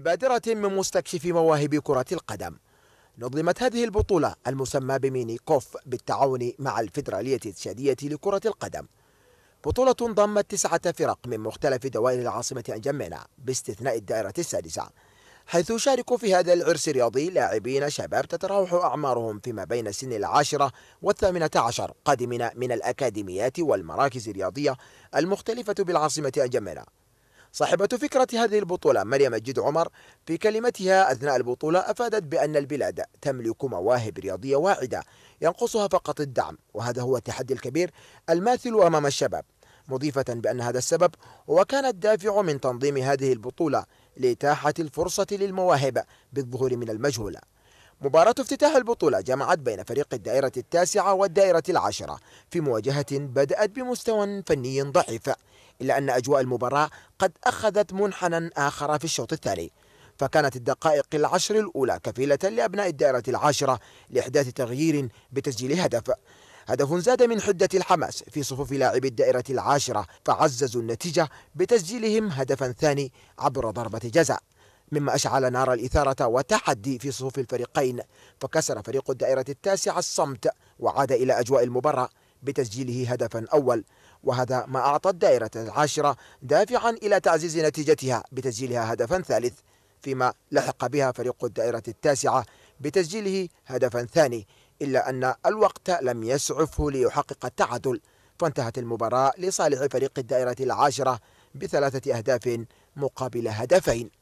ببادرة من مستكشفي مواهب كرة القدم نظمت هذه البطولة المسمى بميني كوف بالتعاون مع الفيدرالية التشادية لكرة القدم بطولة ضمت تسعة فرق من مختلف دوائر العاصمة أنجمينا باستثناء الدائرة السادسة حيث شاركوا في هذا العرس الرياضي لاعبين شباب تتراوح أعمارهم فيما بين سن العاشرة والثامنة عشر قادمين من الأكاديميات والمراكز الرياضية المختلفة بالعاصمة أنجمينا صاحبة فكرة هذه البطولة مريم الجد عمر في كلمتها أثناء البطولة أفادت بأن البلاد تملك مواهب رياضية واعدة ينقصها فقط الدعم وهذا هو التحدي الكبير الماثل أمام الشباب مضيفة بأن هذا السبب هو كان الدافع من تنظيم هذه البطولة لإتاحة الفرصة للمواهب بالظهور من المجهول مباراة افتتاح البطولة جمعت بين فريق الدائرة التاسعة والدائرة العاشرة في مواجهة بدأت بمستوى فني ضعيف إلا أن أجواء المباراة قد أخذت منحنى آخر في الشوط الثاني فكانت الدقائق العشر الأولى كفيلة لأبناء الدائرة العاشرة لإحداث تغيير بتسجيل هدف هدف زاد من حدة الحماس في صفوف لاعبي الدائرة العاشرة فعززوا النتيجة بتسجيلهم هدفا ثاني عبر ضربة جزاء مما أشعل نار الإثارة وتحدي في صفوف الفريقين فكسر فريق الدائرة التاسعة الصمت وعاد إلى أجواء المباراة بتسجيله هدفا أول وهذا ما أعطى الدائرة العاشرة دافعا إلى تعزيز نتيجتها بتسجيلها هدفا ثالث فيما لحق بها فريق الدائرة التاسعة بتسجيله هدفا ثاني إلا أن الوقت لم يسعفه ليحقق التعادل فانتهت المباراة لصالح فريق الدائرة العاشرة بثلاثة أهداف مقابل هدفين